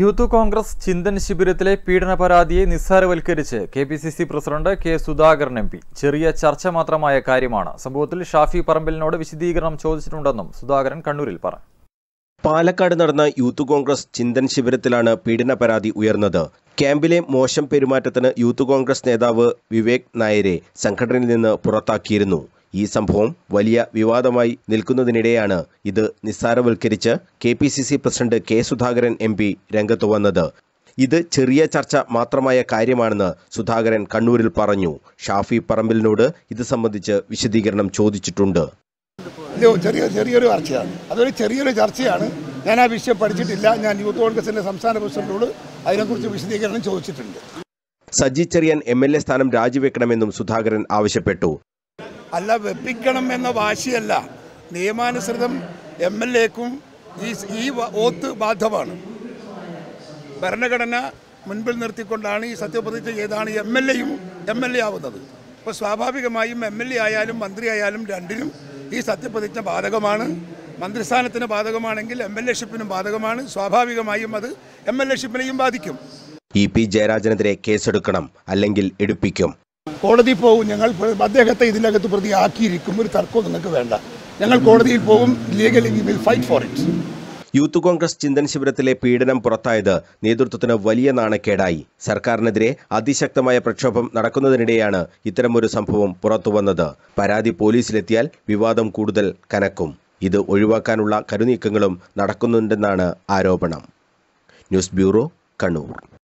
youth Congress ചിന്തൻ ശിബിരത്തിലെ പീഡന പരാതിയെ നിസ്സാരവൽക്കരിച്ച് K P C C president K Sudhakaran M P ചെറിയ ചർച്ച മാത്രമായ കാര്യമാണ് സംഭവത്തിൽ ഷാഫി പറമ്പിലിനോട് വിശദീകരണം ചോദിച്ചിട്ടുണ്ടെന്നും സുധാകരൻ കണ്ണൂരിൽ പറഞ്ഞു പാലക്കാട് നടന്ന യൂത്ത് കോൺഗ്രസ് ചിന്തൻ ശിബിരത്തിലാണ് പീഡന പരാതി ഉയർന്നത് ക്യാമ്പിലെ മോശം പെരുമാറ്റത്തിന് യൂത്ത് കോൺഗ്രസ് നേതാവ് വിവേക് നായരെ സംഘടനയിൽ നിന്ന് പുറത്താക്കിയിരുന്നു ഈ സംഭവം വലിയ വിവാദമായി നിൽക്കുന്നതിനിടെയാണ് ഇത് നിസ്സാരവൽക്കരിച്ച് K P C C president K Sudhakaran M P രംഗത്ത് വന്നത് ഇത് ചെറിയ ചർച്ച മാത്രമായ കാര്യമാണെന്ന് സുധാകരൻ കണ്ണൂരിൽ പറഞ്ഞു ഷാഫി പറമ്പിലിനോട് ഇത് സംബന്ധിച്ച് വിശദീകരണം ചോദിച്ചിട്ടുണ്ട് ചെറിയ ചെറിയൊരു ചർച്ചയാണ് അതൊരു ചെറിയൊരു ചർച്ചയാണ് ഞാൻ ആ വിഷയം പഠിച്ചിട്ടില്ല ഞാൻ യൂത്ത് കോൺഗ്രസിന്റെ സംസ്ഥാന പ്രസിഡന്റോട് അതിനെക്കുറിച്ച് വിശദീകരണം ചോദിച്ചിട്ടുണ്ട് Saji Cherian M L A സ്ഥാനം രാജിവെക്കണമെന്നും സുധാകരൻ ആവശ്യപ്പെട്ടു അല്ല വെപ്പിക്കണം എന്ന വാശിയല്ല നിയമാനുസൃതം എം എൽ എക്കും ഈ ഈ ഓത്ത് ബാധമാണ് ഭരണഘടന മുൻപിൽ നിർത്തിക്കൊണ്ടാണ് ഈ സത്യപ്രതിജ്ഞ ചെയ്താണ് എം എൽ എയും എം എൽ എ ആവുന്നത് അപ്പോൾ സ്വാഭാവികമായും എം എൽ എ ആയാലും മന്ത്രി ആയാലും രണ്ടിനും ഈ സത്യപ്രതിജ്ഞ ബാധകമാണ് മന്ത്രിസ്ഥാനത്തിന് ബാധകമാണെങ്കിൽ എം എൽ എ ഷിപ്പിനും ബാധകമാണ് സ്വാഭാവികമായും അത് എം എൽ എ ഷിപ്പിനെയും ബാധിക്കും ഇ പി ജയരാജനെതിരെ കേസെടുക്കണം അല്ലെങ്കിൽ എടുപ്പിക്കും കോടതി പോകും ഞങ്ങൾ അദ്ദേഹത്തെ ഇതിനകത്ത് പ്രതിയാക്കിയിരിക്കും ഒരു തർക്കവും നിങ്ങൾക്ക് വേണ്ട ഞങ്ങൾ കോടതിയിൽ പോകും legally fight for it youth Congress ചിന്തൻ ശിബിരത്തിലെ പീഡനം പുറത്തായത് നേതൃത്വത്തിന് വലിയ നാണക്കേടായി സർക്കാരിനെതിരെ അതിശക്തമായ പ്രക്ഷോഭം നടക്കുന്നതിനിടെയാണ് ഇത്തരമൊരു സംഭവം പുറത്തുവന്നത് പരാതി പോലീസിലെത്തിയാൽ വിവാദം കൂടുതൽ കനക്കും ഇത് ഒഴിവാക്കാനുള്ള കരുനീക്കങ്ങളും നടക്കുന്നുണ്ടെന്നാണ് ആരോപണം ന്യൂസ് ബ്യൂറോ കണ്ണൂർ